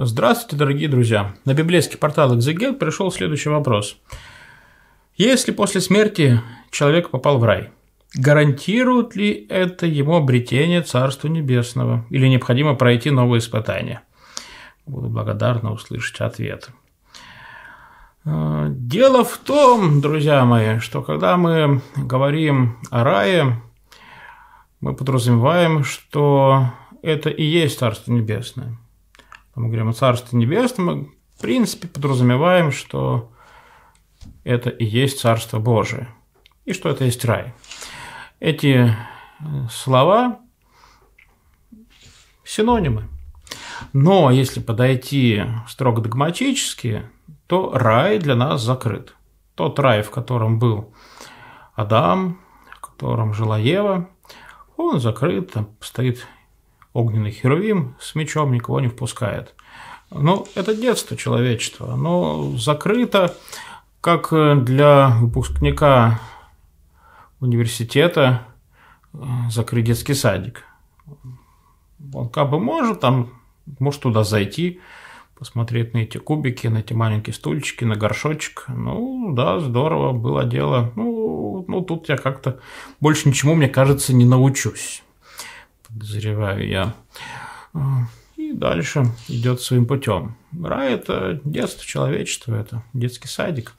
Здравствуйте, дорогие друзья! На библейский портал Экзегет пришел следующий вопрос. Если после смерти человек попал в рай, гарантирует ли это ему обретение Царства Небесного или необходимо пройти новые испытания? Буду благодарна услышать ответ. Э, дело в том, друзья мои, что когда мы говорим о рае, мы подразумеваем, что это и есть Царство Небесное мы говорим о «Ну, Царстве Небесном, мы, в принципе, подразумеваем, что это и есть Царство Божие, и что это есть рай. Эти э, слова – синонимы. Но если подойти строго догматически, то рай для нас закрыт. Тот рай, в котором был Адам, в котором жила Ева, он закрыт, там стоит огненный херувим с мечом никого не впускает. Ну, это детство человечества. Оно закрыто, как для выпускника университета э, закрыть детский садик. Он как бы может, там, может туда зайти, посмотреть на эти кубики, на эти маленькие стульчики, на горшочек. Ну, да, здорово, было дело. Ну, ну тут я как-то больше ничему, мне кажется, не научусь подозреваю я. А, и дальше идет своим путем. Рай – это детство человечества, это детский садик.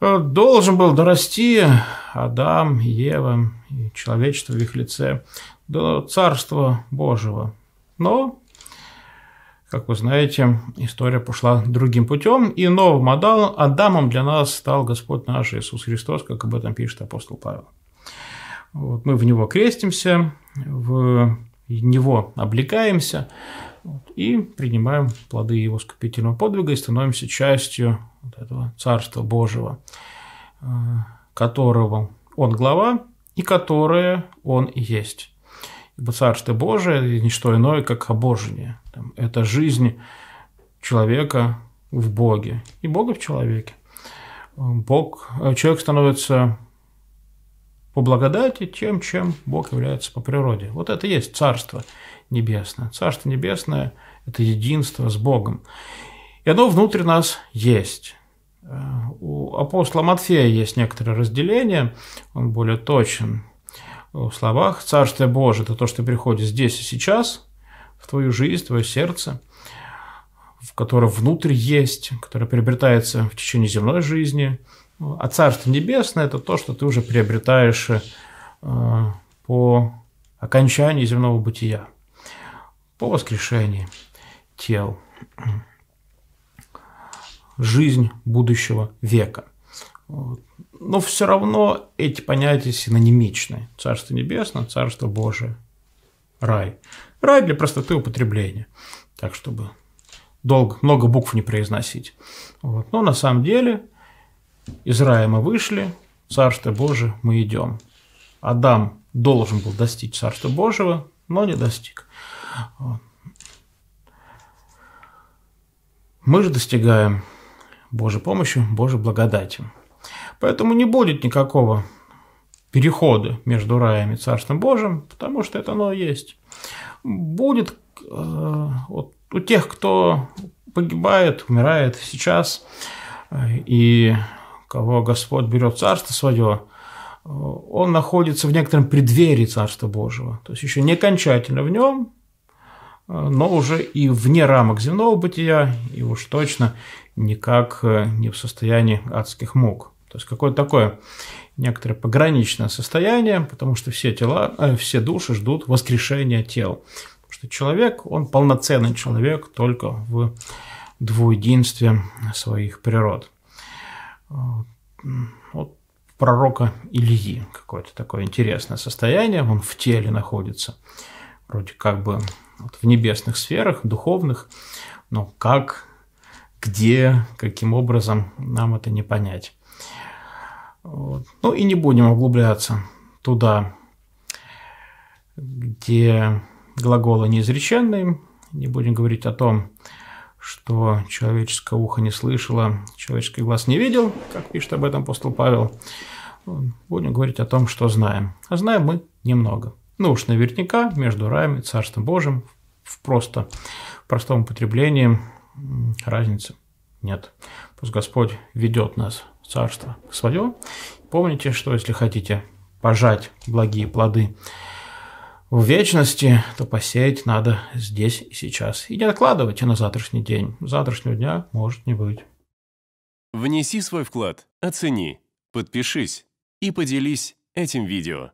Э, должен был дорасти Адам, Ева и человечество в их лице до Царства Божьего. Но, как вы знаете, история пошла другим путем, и новым Адамом для нас стал Господь наш Иисус Христос, как об этом пишет апостол Павел. Вот, мы в него крестимся, в него облекаемся вот, и принимаем плоды его скупительного подвига и становимся частью вот этого Царства Божьего, э, которого он глава и которое он и есть. Ибо Царство Божие – не что иное, как обожение. это жизнь человека в Боге и Бога в человеке. Бог, э, человек становится по благодати тем, чем Бог является по природе. Вот это и есть Царство Небесное. Царство Небесное – это единство с Богом. И оно внутри нас есть. Э, у апостола Матфея есть некоторое разделение, он более точен в словах. Царствие Божие – это то, что приходит здесь и сейчас, в твою жизнь, в твое сердце, в которое внутрь есть, которое приобретается в течение земной жизни – а Царство Небесное – это то, что ты уже приобретаешь э, по окончании земного бытия, по воскрешении тел, жизнь будущего века. Но все равно эти понятия синонимичны. Царство Небесное, Царство Божие, рай. Рай для простоты употребления, так чтобы долго, много букв не произносить. Вот. Но на самом деле из рая мы вышли, Царство Божие мы идем. Адам должен был достичь Царства Божьего, но не достиг. Мы же достигаем Божьей помощью, Божьей благодатью. Поэтому не будет никакого перехода между раем и Царством Божьим, потому что это оно есть. Будет э, вот, у тех, кто погибает, умирает сейчас, э, и кого Господь берет Царство Свое, он находится в некотором преддверии Царства Божьего. То есть еще не окончательно в нем, но уже и вне рамок земного бытия, и уж точно никак э, не в состоянии адских мук. То есть какое-то такое некоторое пограничное состояние, потому что все тела, э, все души ждут воскрешения тел. Потому что человек, он полноценный человек только в двуединстве своих природ вот, э, пророка Ильи. Какое-то такое интересное состояние. Он в теле находится, вроде как бы вот, в небесных сферах, духовных. Но как, где, каким образом, нам это не понять. Вот. Ну и не будем углубляться туда, где глаголы неизреченные. Не будем говорить о том, что человеческое ухо не слышало, человеческий глаз не видел, как пишет об этом апостол Павел. Будем говорить о том, что знаем. А знаем мы немного. Ну уж наверняка между раем и Царством Божьим в просто в простом употреблении разницы нет. Пусть Господь ведет нас в Царство свое. Помните, что если хотите пожать благие плоды в вечности, то посеять надо здесь и сейчас. И не откладывайте на завтрашний день. Завтрашнего дня может не быть. Внеси свой вклад, оцени, подпишись и поделись этим видео.